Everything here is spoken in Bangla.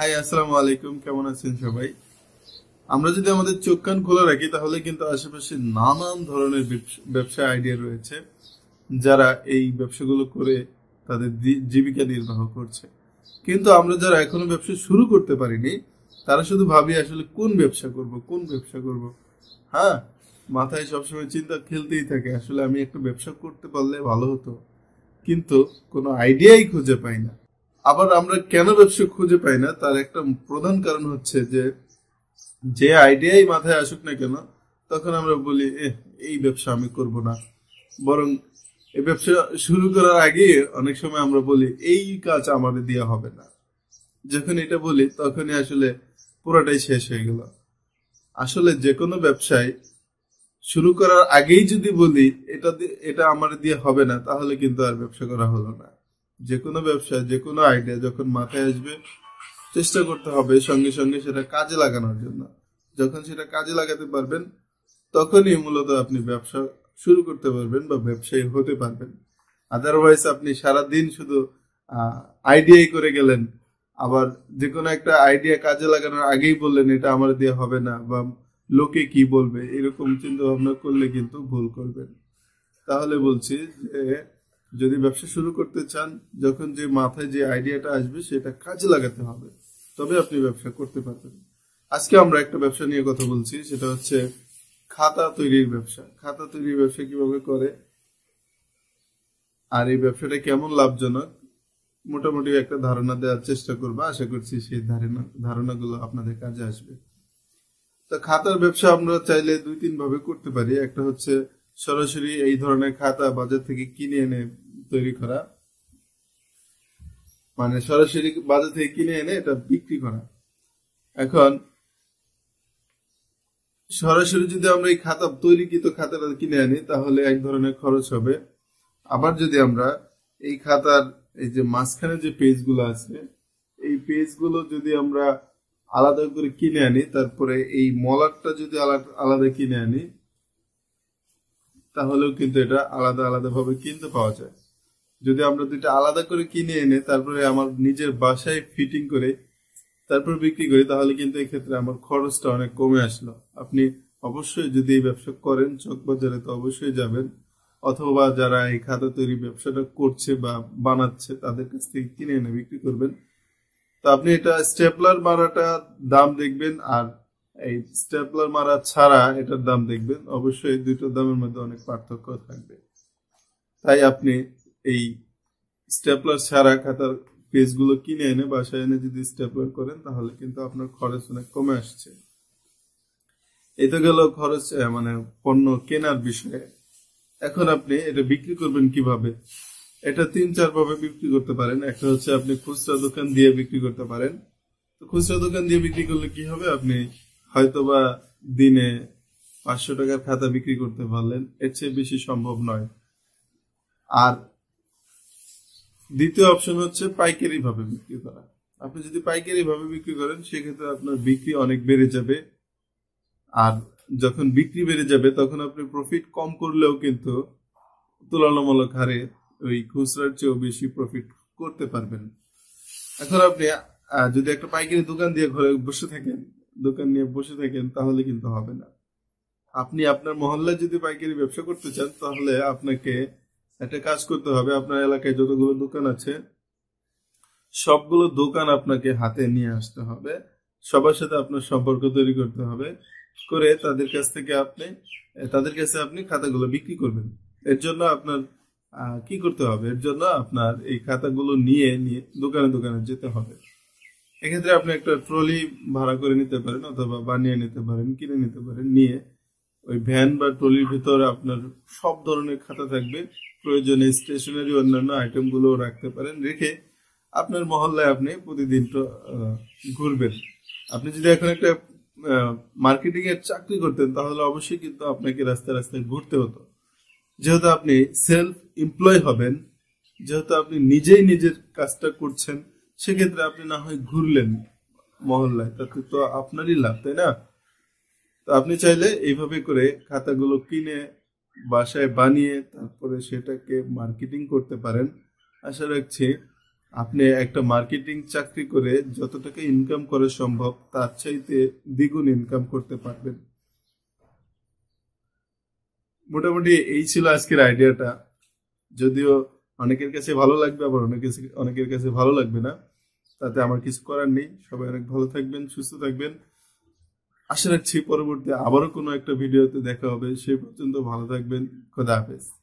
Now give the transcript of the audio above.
হাই আসসালামু আলাইকুম কেমন আছেন সবাই আমরা যদি আমাদের চোখ কান খোলা রাখি তাহলে কিন্তু আশেপাশে নানান ধরনের ব্যবসা আইডিয়া রয়েছে যারা এই ব্যবসাগুলো করে তাদের জীবিকা নির্বাহ করছে কিন্তু আমরা যারা এখনো ব্যবসা শুরু করতে পারিনি তারা শুধু ভাবি আসলে কোন ব্যবসা করব কোন ব্যবসা করব হ্যাঁ মাথায় সবসময় চিন্তা খেলতেই থাকে আসলে আমি একটা ব্যবসা করতে পারলে ভালো হতো কিন্তু কোনো আইডিয়াই খুঁজে পাই না আবার আমরা কেন ব্যবসা খুঁজে পাই না তার একটা প্রধান কারণ হচ্ছে যে যে আইডিয়াই মাথায় আসুক না কেন তখন আমরা বলি এই ব্যবসা আমি করব না বরং এই ব্যবসা শুরু করার আগে অনেক সময় আমরা বলি এই কাজ আমাদের দেওয়া হবে না যখন এটা বলি তখনই আসলে পুরোটাই শেষ হয়ে গেল আসলে যে কোনো ব্যবসায় শুরু করার আগেই যদি বলি এটা এটা আমার দিয়ে হবে না তাহলে কিন্তু আর ব্যবসা করা হলো না যে কোনো ব্যবসা যে কোনো আইডিয়া যখন মাথায় আসবে চেষ্টা করতে হবে সঙ্গে সঙ্গে সেটা কাজে লাগানোর জন্য যখন সেটা কাজে লাগাতে পারবেন তখনই মূলত আপনি ব্যবসা শুরু করতে পারবেন বা ব্যবসায়ী হতে পারবেন আদারওয়াইজ আপনি সারা দিন শুধু আইডিয়াই করে গেলেন আবার যে কোনো একটা আইডিয়া কাজে লাগানোর আগেই বললেন এটা আমার দিয়ে হবে না বা লোকে কি বলবে এরকম চিন্তা ভাবনা করলে কিন্তু ভুল করবেন তাহলে বলছি যে যদি ব্যবসা শুরু করতে চান যখন যে মাথায় যে আইডিয়াটা আসবে সেটা কাজে লাগাতে হবে তবে আপনি ব্যবসা করতে পারবেন আজকে আমরা একটা ব্যবসা নিয়ে কথা বলছি সেটা হচ্ছে খাতা তৈরির ব্যবসা খাতা তৈরির ব্যবসা কিভাবে করে আর এই ব্যবসাটা কেমন লাভজনক মোটামুটি একটা ধারণা দেওয়ার চেষ্টা করবো আশা করছি সেই ধারণা ধারণাগুলো আপনাদের কাজে আসবে তো খাতার ব্যবসা আমরা চাইলে দুই তিন ভাবে করতে পারি একটা হচ্ছে সরাসরি এই ধরনের খাতা বাজার থেকে কিনে এনে তৈরি করা মানে সরাসরি বাজার থেকে কিনে এনে এটা বিক্রি করা এখন সরাসরি যদি আমরা এই খাতা তৈরিকৃত খাতাটা কিনে আনি তাহলে এক ধরনের খরচ হবে আবার যদি আমরা এই খাতার এই যে মাঝখানে যে পেজগুলো আছে এই পেজগুলো যদি আমরা আলাদা করে কিনে আনি তারপরে এই মলারটা যদি আলাদা কিনে আনি তাহলেও কিন্তু এটা আলাদা আলাদা ভাবে কিনতে পাওয়া যায় যদি আমরা দুইটা আলাদা করে কিনে এনে তারপরে আমার নিজের বাসায় ফিটিং করে তারপর বিক্রি করি তাহলে কিন্তু এক্ষেত্রে আমার খরচটা অনেক কমে আসলো আপনি অবশ্যই যদি এই ব্যবসা করেন চক বাজারে তো অবশ্যই যাবেন অথবা যারা এই খাতা তৈরি ব্যবসাটা করছে বা বানাচ্ছে তাদের কাছ থেকে কিনে এনে বিক্রি করবেন তো আপনি এটা স্টেপলার বানাটা দাম দেখবেন আর এই স্টেপলার মারা ছাড়া এটার দাম দেখবেন অবশ্যই দুইটার দামের মধ্যে অনেক পার্থক্য থাকবে তাই আপনি এই স্টেপলার ছাড়া খাতার পেজগুলো কিনে এনে বাসায় এনে যদি স্টেপলার করেন তাহলে কিন্তু আপনার খরচ অনেক কমে আসছে এটা গেল খরচ মানে পণ্য কেনার বিষয়ে এখন আপনি এটা বিক্রি করবেন কিভাবে এটা তিন চার ভাবে বিক্রি করতে পারেন একটা হচ্ছে আপনি খুচরা দোকান দিয়ে বিক্রি করতে পারেন খুচরা দোকান দিয়ে বিক্রি করলে কি হবে আপনি হয়তোবা দিনে পাঁচশো টাকার খাতা বিক্রি করতে পারলেন এর চেয়ে বেশি সম্ভব নয় আর দ্বিতীয় অপশন হচ্ছে পাইকারি ভাবে বিক্রি করা আপনি যদি পাইকারি ভাবে বিক্রি করেন সেক্ষেত্রে আপনার বিক্রি অনেক বেড়ে যাবে আর যখন বিক্রি বেড়ে যাবে তখন আপনি প্রফিট কম করলেও কিন্তু তুলনামূলক হারে ওই খুচরার চেয়েও বেশি প্রফিট করতে পারবেন এখন আপনি যদি একটা পাইকারি দোকান দিয়ে ঘরে বসে থাকেন দোকান নিয়ে বসে থাকেন তাহলে কিন্তু হবে না আপনি আপনার মহল্লায় যদি পাইকারি ব্যবসা করতে চান তাহলে আপনাকে একটা কাজ করতে হবে আপনার এলাকায় যতগুলো দোকান আছে সবগুলো দোকান আপনাকে হাতে নিয়ে আসতে হবে সবার সাথে আপনার সম্পর্ক তৈরি করতে হবে করে তাদের কাছ থেকে আপনি তাদের কাছে আপনি খাতাগুলো বিক্রি করবেন এর জন্য আপনার কি করতে হবে এর জন্য আপনার এই খাতাগুলো নিয়ে নিয়ে দোকানে দোকানে যেতে হবে এক্ষেত্রে আপনি একটা ট্রলি ভাড়া করে নিতে পারেন অথবা বানিয়ে নিতে পারেন কিনে নিতে পারেন নিয়ে ওই ভ্যান বা ট্রলির ভিতরে আপনার সব ধরনের খাতা থাকবে প্রয়োজনে স্টেশনারি অন্যান্য আইটেমগুলো রাখতে পারেন রেখে আপনার মহল্লায় আপনি প্রতিদিন ঘুরবেন আপনি যদি এখন একটা মার্কেটিং এর চাকরি করতেন তাহলে অবশ্যই কিন্তু আপনাকে রাস্তায় রাস্তায় ঘুরতে হতো যেহেতু আপনি সেলফ এমপ্লয় হবেন যেহেতু আপনি নিজেই নিজের কাজটা করছেন সেক্ষেত্রে আপনি না হয় ঘুরলেন মহল্লায় তাতে তো আপনারই লাভ তাই না তো আপনি চাইলে এইভাবে করে খাতাগুলো কিনে বাসায় বানিয়ে তারপরে সেটাকে মার্কেটিং করতে পারেন আশা রাখছি আপনি একটা মার্কেটিং চাকরি করে যত টাকা ইনকাম করা সম্ভব তার চাইতে দ্বিগুণ ইনকাম করতে পারবেন মোটামুটি এই ছিল আজকের আইডিয়াটা যদিও অনেকের কাছে ভালো লাগবে আবার অনেকের অনেকের কাছে ভালো লাগবে না তাতে আমার কিছু করার নেই সবাই অনেক ভালো থাকবেন সুস্থ থাকবেন আশা রাখছি পরবর্তী আবারও কোনো একটা ভিডিওতে দেখা হবে সেই পর্যন্ত ভালো থাকবেন খোদা হাফেজ